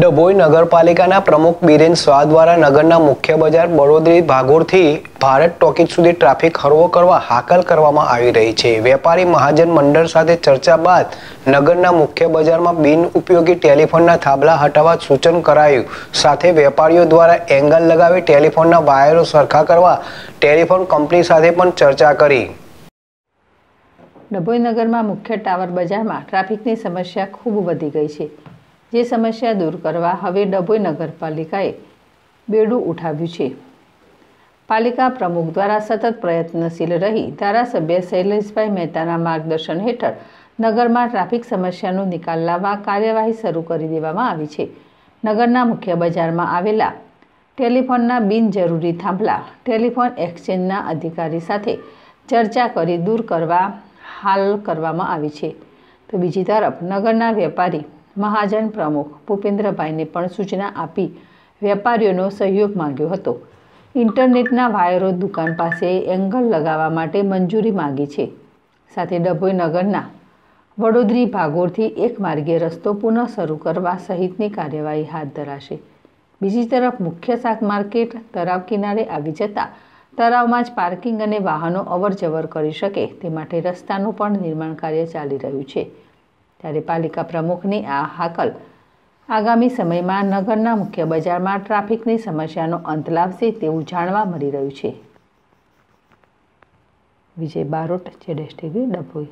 ડભોઈ નગરપાલિકાના પ્રમુખ બિરેન શાહ દ્વારા નગરના મુખ્ય બજાર બરોદરી ભાગોરથી ભારત ટોકીજ સુધી ટ્રાફિક હળવો કરવા હાકલ કરવામાં આવી રહી છે વેપારી મહાજન મંડળ સાથે ચર્ચા બાદ નગરના મુખ્ય બજારમાં બિન ઉપયોગી ટેલિફોનના થાંભલા હટાવવા સૂચન કરાયું સાથે વેપારીઓ દ્વારા એંગલ લગાવી ટેલિફોનના વાયરો સરખા કરવા ટેલિફોન કંપની સાથે પણ ચર્ચા કરી ડભોઈ નગરમાં મુખ્ય ટાવર બજારમાં ટ્રાફિકની સમસ્યા ખૂબ વધી ગઈ છે જે સમસ્યા દૂર કરવા હવે ડભોઈ નગરપાલિકાએ બેડું ઉઠાવ્યું છે પાલિકા પ્રમુખ દ્વારા સતત પ્રયત્નશીલ રહી ધારાસભ્ય શૈલેષભાઈ મહેતાના માર્ગદર્શન હેઠળ નગરમાં ટ્રાફિક સમસ્યાનો નિકાલ લાવવા કાર્યવાહી શરૂ કરી દેવામાં આવી છે નગરના મુખ્ય બજારમાં આવેલા ટેલિફોનના બિનજરૂરી થાંભલા ટેલિફોન એક્સચેન્જના અધિકારી સાથે ચર્ચા કરી દૂર કરવા હાલ કરવામાં આવી છે તો બીજી તરફ નગરના વેપારી મહાજન પ્રમુખ ભૂપેન્દ્રભાઈને પણ સૂચના આપી વેપારીઓનો સહયોગ માંગ્યો હતો ઇન્ટરનેટના વાયરો દુકાન પાસે એંગલ લગાવવા માટે મંજૂરી માગી છે સાથે ડભોઈ નગરના વડોદરી ભાગોળથી એક માર્ગીય રસ્તો પુનઃ શરૂ કરવા સહિતની કાર્યવાહી હાથ ધરાશે બીજી તરફ મુખ્ય શાક માર્કેટ તરાવ કિનારે આવી જતા તળાવમાં જ પાર્કિંગ અને વાહનો અવર જવર કરી શકે તે માટે રસ્તાનું પણ નિર્માણ કાર્ય ચાલી રહ્યું છે ત્યારે પાલિકા પ્રમુખની આ હાકલ આગામી સમયમાં નગરના મુખ્ય બજારમાં ટ્રાફિકની સમસ્યાનો અંત લાવશે તેવું જાણવા મળી રહ્યું છે વિજય બારોટ જેડેશ ટીવી ડભોઈ